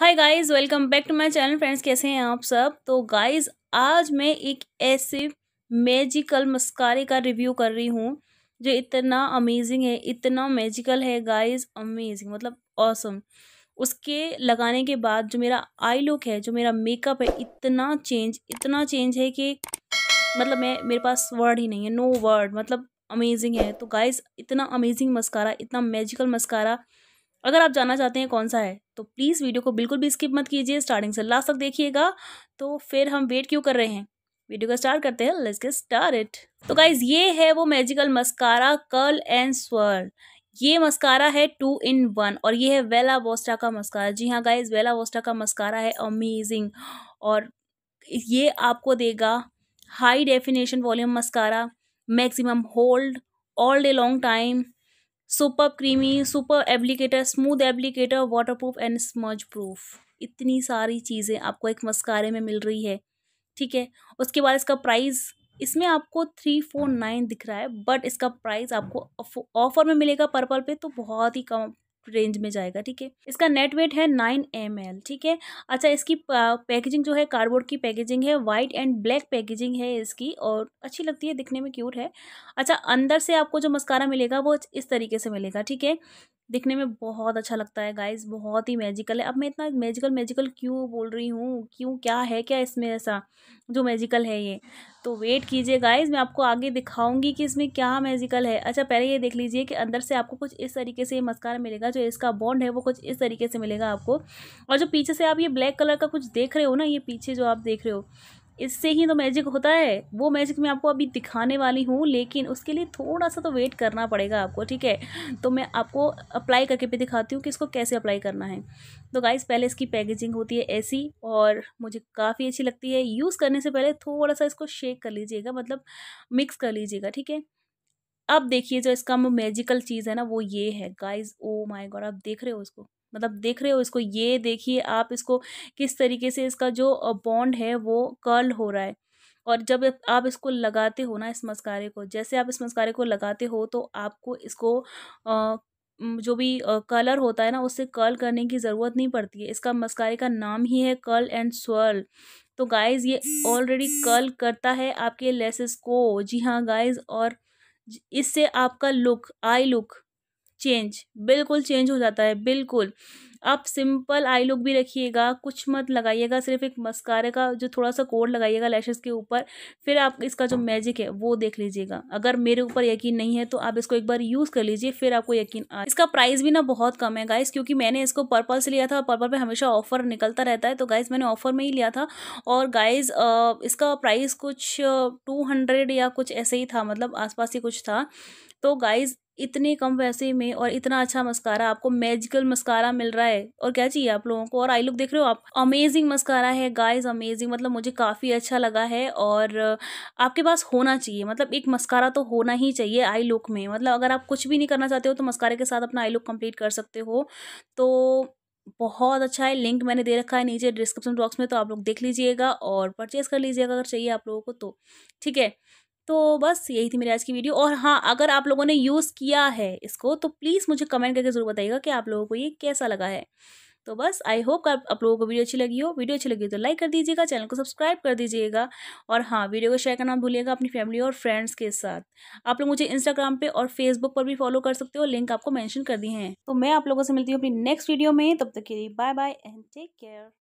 hi guys welcome back to my channel friends कैसे हैं आप सब तो गाइस आज मैं एक ऐसे मैजिकल मस्कारे का रिव्यू कर रही हूँ जो इतना अमेजिंग है इतना मैजिकल है गाइस अमेजिंग मतलब ऑसम उसके लगाने के बाद जो मेरा आई लुक है जो मेरा मेकअप है इतना चेंज इतना चेंज है कि मतलब मैं मेरे पास वर्ड ही नहीं है नो वर्ड मतलब अमेजिंग है तो गाइज़ इतना अमेजिंग मस्कारा इतना मैजिकल मस्कारा अगर आप जानना चाहते हैं कौन सा है तो प्लीज़ वीडियो को बिल्कुल भी स्किप मत कीजिए स्टार्टिंग से लास्ट तक देखिएगा तो फिर हम वेट क्यों कर रहे हैं वीडियो का स्टार्ट करते हैं लेट्स गेट स्टार्ट तो गाइज ये है वो magical mascara curl and swirl ये मस्कारा है टू इन वन और ये है वेला वोस्टा का मस्कारा जी हाँ गाइज वेला वोस्टा का मस्कारा है अमेजिंग और ये आपको देगा high definition volume mascara maximum hold all day long time super creamy super applicator smooth applicator waterproof and smudge proof इतनी सारी चीज़ें आपको एक मस्कारे में मिल रही है ठीक है उसके बाद इसका प्राइस इसमें आपको थ्री फोर नाइन दिख रहा है बट इसका प्राइस आपको ऑफर में मिलेगा पर्पल पे तो बहुत ही कम रेंज में जाएगा ठीक है इसका नेट वेट है नाइन एम ठीक है अच्छा इसकी पैकेजिंग जो है कार्डबोर्ड की पैकेजिंग है वाइट एंड ब्लैक पैकेजिंग है इसकी और अच्छी लगती है दिखने में क्यूट है अच्छा अंदर से आपको जो मस्कारा मिलेगा वो इस तरीके से मिलेगा ठीक है दिखने में बहुत अच्छा लगता है गाइस बहुत ही मैजिकल है अब मैं इतना मैजिकल मैजिकल क्यों बोल रही हूँ क्यों क्या है क्या इसमें ऐसा जो मैजिकल है ये तो वेट कीजिए गाइस मैं आपको आगे दिखाऊंगी कि इसमें क्या मैजिकल है अच्छा पहले ये देख लीजिए कि अंदर से आपको कुछ इस तरीके से ये मस्कारा मिलेगा जो इसका बॉन्ड है वो कुछ इस तरीके से मिलेगा आपको और जो पीछे से आप ये ब्लैक कलर का कुछ देख रहे हो ना ये पीछे जो आप देख रहे हो इससे ही तो मैजिक होता है वो मैजिक मैं आपको अभी दिखाने वाली हूँ लेकिन उसके लिए थोड़ा सा तो वेट करना पड़ेगा आपको ठीक है तो मैं आपको अप्लाई करके भी दिखाती हूँ कि इसको कैसे अप्लाई करना है तो गाइस पहले इसकी पैकेजिंग होती है ऐसी और मुझे काफ़ी अच्छी लगती है यूज़ करने से पहले थोड़ा सा इसको शेक कर लीजिएगा मतलब मिक्स कर लीजिएगा ठीक है अब देखिए जो इसका मैजिकल चीज़ है ना वो ये है गाइज ओ माई गॉड आप देख रहे हो उसको मतलब देख रहे हो इसको ये देखिए आप इसको किस तरीके से इसका जो बॉन्ड है वो कर्ल हो रहा है और जब आप इसको लगाते हो ना इस मस्कारे को जैसे आप इस मस्कारे को लगाते हो तो आपको इसको जो भी कलर होता है ना उससे कर्ल करने की ज़रूरत नहीं पड़ती है इसका मस्कारे का नाम ही है कर्ल एंड स्वर्ल तो गाइज़ ये ऑलरेडी कर्ल करता है आपके लेसेस को जी हाँ गाइज़ और इससे आपका लुक आई लुक चेंज बिल्कुल चेंज हो जाता है बिल्कुल आप सिंपल आई लुक भी रखिएगा कुछ मत लगाइएगा सिर्फ एक मस्कारे का जो थोड़ा सा कोड लगाइएगा लैशेस के ऊपर फिर आप इसका जो मैजिक है वो देख लीजिएगा अगर मेरे ऊपर यकीन नहीं है तो आप इसको एक बार यूज़ कर लीजिए फिर आपको यकीन आ इसका प्राइस भी ना बहुत कम है गाइस क्योंकि मैंने इसको पर्पल से लिया था पर्पल पर हमेशा ऑफर निकलता रहता है तो गाइज़ मैंने ऑफर में ही लिया था और गाइज़ इसका प्राइस कुछ टू हंड्रेड या कुछ ऐसे ही था मतलब आस ही कुछ था तो गाइज़ इतने कम पैसे में और इतना अच्छा मस्कारा आपको मैजिकल मस्कारा मिल रहा है और क्या चाहिए आप लोगों को और आई लुक देख रहे हो आप अमेजिंग मस्कारा है गाइस अमेजिंग मतलब मुझे काफ़ी अच्छा लगा है और आपके पास होना चाहिए मतलब एक मस्कारा तो होना ही चाहिए आई लुक में मतलब अगर आप कुछ भी नहीं करना चाहते हो तो मस्कारे के साथ अपना आई लुक कम्प्लीट कर सकते हो तो बहुत अच्छा है लिंक मैंने दे रखा है नीचे डिस्क्रिप्शन बॉक्स में तो आप लोग देख लीजिएगा और परचेज़ कर लीजिएगा अगर चाहिए आप लोगों को तो ठीक है तो बस यही थी मेरी आज की वीडियो और हाँ अगर आप लोगों ने यूज़ किया है इसको तो प्लीज़ मुझे कमेंट करके ज़रूर बताइएगा कि आप लोगों को ये कैसा लगा है तो बस आई होप आप, आप लोगों को वीडियो अच्छी लगी हो वीडियो अच्छी लगी हो तो लाइक कर दीजिएगा चैनल को सब्सक्राइब कर दीजिएगा और हाँ वीडियो को शेयर करना भूलिएगा अपनी फैमिली और फ्रेंड्स के साथ आप लोग मुझे इंस्टाग्राम पे और फेसबुक पर भी फॉलो कर सकते हो लिंक आपको मैंशन कर दिए हैं तो मैं आप लोगों से मिलती हूँ अपनी नेक्स्ट वीडियो में तब तक के लिए bye bye and take care